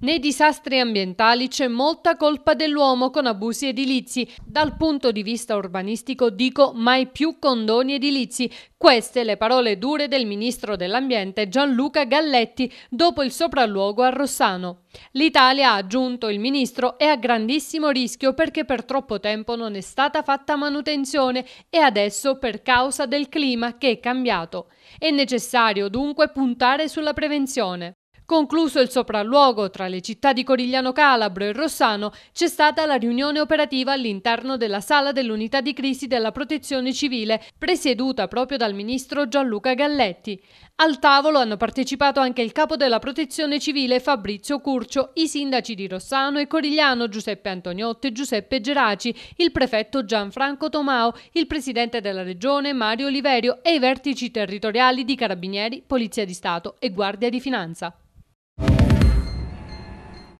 Nei disastri ambientali c'è molta colpa dell'uomo con abusi edilizi. Dal punto di vista urbanistico dico mai più condoni edilizi. Queste le parole dure del ministro dell'ambiente Gianluca Galletti dopo il sopralluogo a Rossano. L'Italia, ha aggiunto il ministro, è a grandissimo rischio perché per troppo tempo non è stata fatta manutenzione e adesso per causa del clima che è cambiato. È necessario dunque puntare sulla prevenzione. Concluso il sopralluogo tra le città di Corigliano Calabro e Rossano, c'è stata la riunione operativa all'interno della sala dell'unità di crisi della protezione civile, presieduta proprio dal ministro Gianluca Galletti. Al tavolo hanno partecipato anche il capo della protezione civile Fabrizio Curcio, i sindaci di Rossano e Corigliano Giuseppe Antoniotti e Giuseppe Geraci, il prefetto Gianfranco Tomao, il presidente della regione Mario Oliverio e i vertici territoriali di Carabinieri, Polizia di Stato e Guardia di Finanza.